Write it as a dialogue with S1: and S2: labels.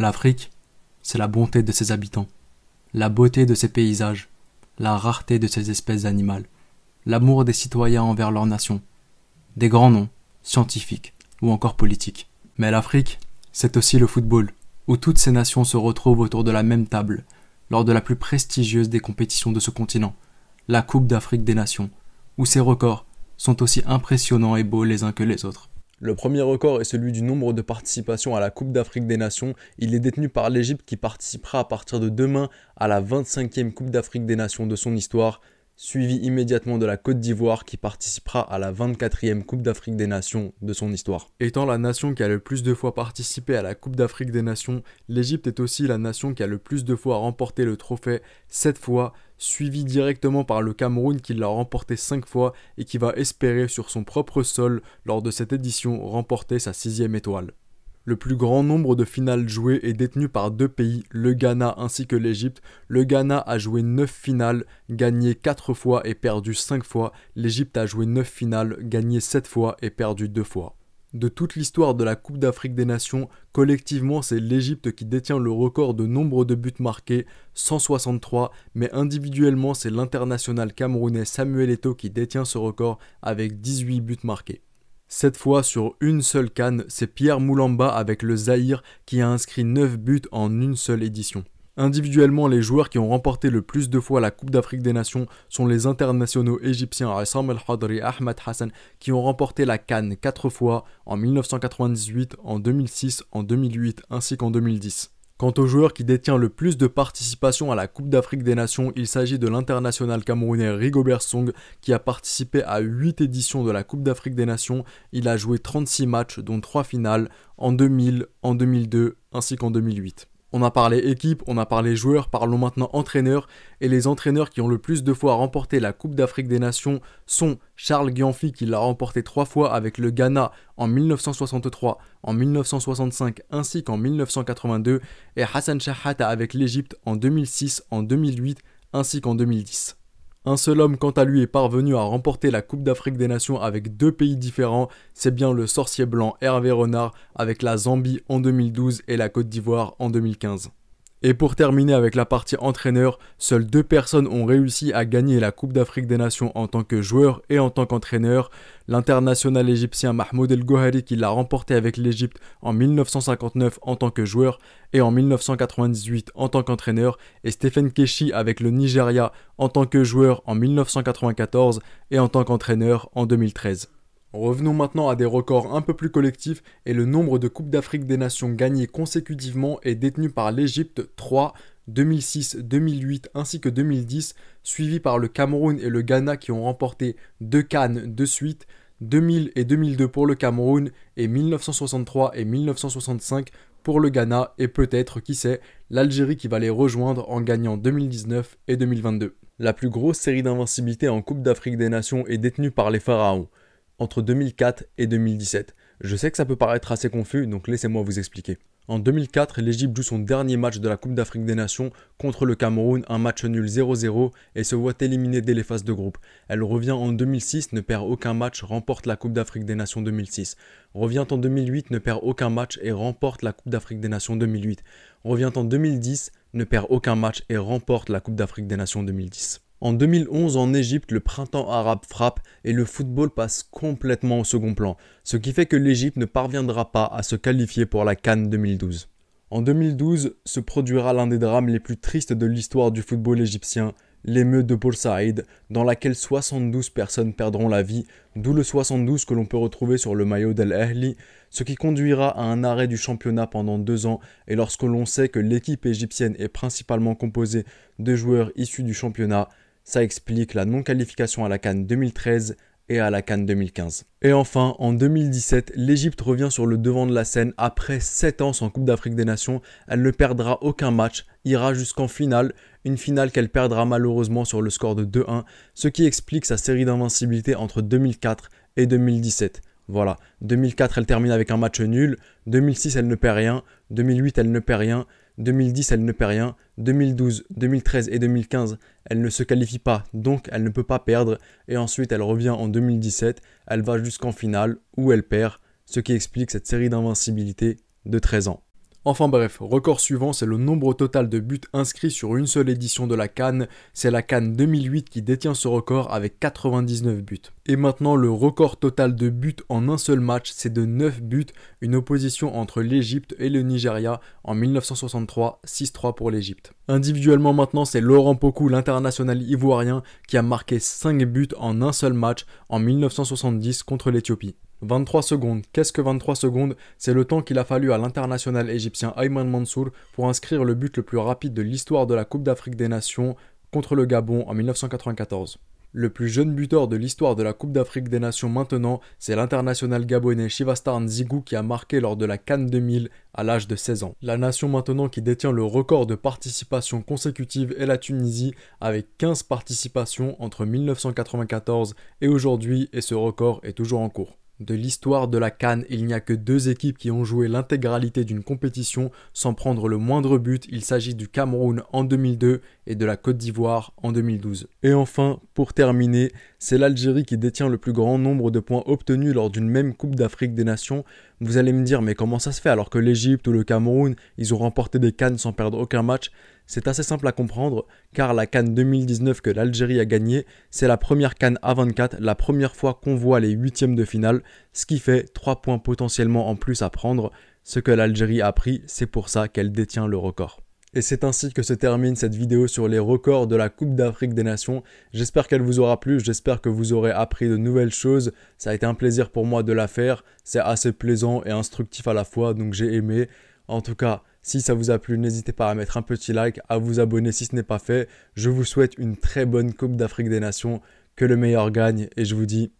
S1: L'Afrique, c'est la bonté de ses habitants, la beauté de ses paysages, la rareté de ses espèces animales, l'amour des citoyens envers leur nation, des grands noms, scientifiques ou encore politiques. Mais l'Afrique, c'est aussi le football, où toutes ces nations se retrouvent autour de la même table, lors de la plus prestigieuse des compétitions de ce continent, la Coupe d'Afrique des Nations, où ces records sont aussi impressionnants et beaux les uns que les autres. Le premier record est celui du nombre de participations à la Coupe d'Afrique des Nations. Il est détenu par l'Égypte qui participera à partir de demain à la 25e Coupe d'Afrique des Nations de son histoire, suivi immédiatement de la Côte d'Ivoire qui participera à la 24e Coupe d'Afrique des Nations de son histoire. Étant la nation qui a le plus de fois participé à la Coupe d'Afrique des Nations, l'Égypte est aussi la nation qui a le plus de fois remporté le trophée, cette fois, suivi directement par le Cameroun qui l'a remporté 5 fois et qui va espérer sur son propre sol lors de cette édition remporter sa sixième étoile. Le plus grand nombre de finales jouées est détenu par deux pays, le Ghana ainsi que l'Égypte. Le Ghana a joué 9 finales, gagné 4 fois et perdu 5 fois. L'Égypte a joué 9 finales, gagné 7 fois et perdu 2 fois. De toute l'histoire de la Coupe d'Afrique des Nations, collectivement c'est l'Égypte qui détient le record de nombre de buts marqués, 163, mais individuellement c'est l'international camerounais Samuel Eto qui détient ce record avec 18 buts marqués. Cette fois sur une seule canne, c'est Pierre Moulamba avec le Zaïre qui a inscrit 9 buts en une seule édition. Individuellement, les joueurs qui ont remporté le plus de fois la Coupe d'Afrique des Nations sont les internationaux égyptiens Issam El-Hadri et Ahmed Hassan qui ont remporté la Cannes 4 fois en 1998, en 2006, en 2008 ainsi qu'en 2010. Quant au joueur qui détient le plus de participation à la Coupe d'Afrique des Nations, il s'agit de l'international camerounais Rigobert Song qui a participé à 8 éditions de la Coupe d'Afrique des Nations. Il a joué 36 matchs dont 3 finales en 2000, en 2002 ainsi qu'en 2008. On a parlé équipe, on a parlé joueurs, parlons maintenant entraîneurs. Et les entraîneurs qui ont le plus de fois remporté la Coupe d'Afrique des Nations sont Charles Gianfi qui l'a remporté trois fois avec le Ghana en 1963, en 1965 ainsi qu'en 1982 et Hassan Shahata avec l'Égypte en 2006, en 2008 ainsi qu'en 2010. Un seul homme, quant à lui, est parvenu à remporter la Coupe d'Afrique des Nations avec deux pays différents, c'est bien le sorcier blanc Hervé Renard avec la Zambie en 2012 et la Côte d'Ivoire en 2015. Et pour terminer avec la partie entraîneur, seules deux personnes ont réussi à gagner la Coupe d'Afrique des Nations en tant que joueur et en tant qu'entraîneur. L'international égyptien Mahmoud El Gohari qui l'a remporté avec l'Égypte en 1959 en tant que joueur et en 1998 en tant qu'entraîneur et Stephen Keshi avec le Nigeria en tant que joueur en 1994 et en tant qu'entraîneur en 2013. Revenons maintenant à des records un peu plus collectifs et le nombre de Coupes d'Afrique des Nations gagnées consécutivement est détenu par l'Égypte 3, 2006, 2008 ainsi que 2010, suivi par le Cameroun et le Ghana qui ont remporté deux Cannes de suite, 2000 et 2002 pour le Cameroun et 1963 et 1965 pour le Ghana et peut-être, qui sait, l'Algérie qui va les rejoindre en gagnant 2019 et 2022. La plus grosse série d'invincibilité en Coupe d'Afrique des Nations est détenue par les Pharaons entre 2004 et 2017. Je sais que ça peut paraître assez confus, donc laissez-moi vous expliquer. En 2004, l'Égypte joue son dernier match de la Coupe d'Afrique des Nations contre le Cameroun, un match nul 0-0 et se voit éliminée dès les phases de groupe. Elle revient en 2006, ne perd aucun match, remporte la Coupe d'Afrique des Nations 2006. Revient en 2008, ne perd aucun match et remporte la Coupe d'Afrique des Nations 2008. Revient en 2010, ne perd aucun match et remporte la Coupe d'Afrique des Nations 2010. En 2011, en Égypte, le printemps arabe frappe et le football passe complètement au second plan, ce qui fait que l'Égypte ne parviendra pas à se qualifier pour la Cannes 2012. En 2012 se produira l'un des drames les plus tristes de l'histoire du football égyptien, l'émeute de Paul Saïd, dans laquelle 72 personnes perdront la vie, d'où le 72 que l'on peut retrouver sur le maillot d'El Ehli, ce qui conduira à un arrêt du championnat pendant deux ans, et lorsque l'on sait que l'équipe égyptienne est principalement composée de joueurs issus du championnat, ça explique la non-qualification à la Cannes 2013 et à la Cannes 2015. Et enfin, en 2017, l'Égypte revient sur le devant de la scène après 7 ans sans Coupe d'Afrique des Nations. Elle ne perdra aucun match, ira jusqu'en finale, une finale qu'elle perdra malheureusement sur le score de 2-1, ce qui explique sa série d'invincibilité entre 2004 et 2017. Voilà, 2004 elle termine avec un match nul, 2006 elle ne perd rien, 2008 elle ne perd rien, 2010, elle ne perd rien. 2012, 2013 et 2015, elle ne se qualifie pas, donc elle ne peut pas perdre. Et ensuite, elle revient en 2017, elle va jusqu'en finale, où elle perd, ce qui explique cette série d'invincibilité de 13 ans. Enfin bref, record suivant, c'est le nombre total de buts inscrits sur une seule édition de la Cannes. C'est la Cannes 2008 qui détient ce record avec 99 buts. Et maintenant, le record total de buts en un seul match, c'est de 9 buts, une opposition entre l'Égypte et le Nigeria en 1963, 6-3 pour l'Égypte. Individuellement maintenant, c'est Laurent Pokou, l'international ivoirien, qui a marqué 5 buts en un seul match en 1970 contre l'Éthiopie. 23 secondes. Qu'est-ce que 23 secondes C'est le temps qu'il a fallu à l'international égyptien Ayman Mansour pour inscrire le but le plus rapide de l'histoire de la Coupe d'Afrique des Nations contre le Gabon en 1994. Le plus jeune buteur de l'histoire de la Coupe d'Afrique des Nations maintenant, c'est l'international gabonais Shivastar Nzigou qui a marqué lors de la Cannes 2000 à l'âge de 16 ans. La nation maintenant qui détient le record de participation consécutive est la Tunisie avec 15 participations entre 1994 et aujourd'hui et ce record est toujours en cours. De l'histoire de la Cannes, il n'y a que deux équipes qui ont joué l'intégralité d'une compétition sans prendre le moindre but. Il s'agit du Cameroun en 2002 et de la Côte d'Ivoire en 2012. Et enfin, pour terminer, c'est l'Algérie qui détient le plus grand nombre de points obtenus lors d'une même Coupe d'Afrique des Nations. Vous allez me dire, mais comment ça se fait alors que l'Égypte ou le Cameroun, ils ont remporté des Cannes sans perdre aucun match c'est assez simple à comprendre car la Cannes 2019 que l'Algérie a gagnée, c'est la première Cannes A24, la première fois qu'on voit les huitièmes de finale, ce qui fait 3 points potentiellement en plus à prendre. Ce que l'Algérie a pris, c'est pour ça qu'elle détient le record. Et c'est ainsi que se termine cette vidéo sur les records de la Coupe d'Afrique des Nations. J'espère qu'elle vous aura plu, j'espère que vous aurez appris de nouvelles choses. Ça a été un plaisir pour moi de la faire, c'est assez plaisant et instructif à la fois, donc j'ai aimé. En tout cas, si ça vous a plu, n'hésitez pas à mettre un petit like, à vous abonner si ce n'est pas fait. Je vous souhaite une très bonne Coupe d'Afrique des Nations, que le meilleur gagne et je vous dis...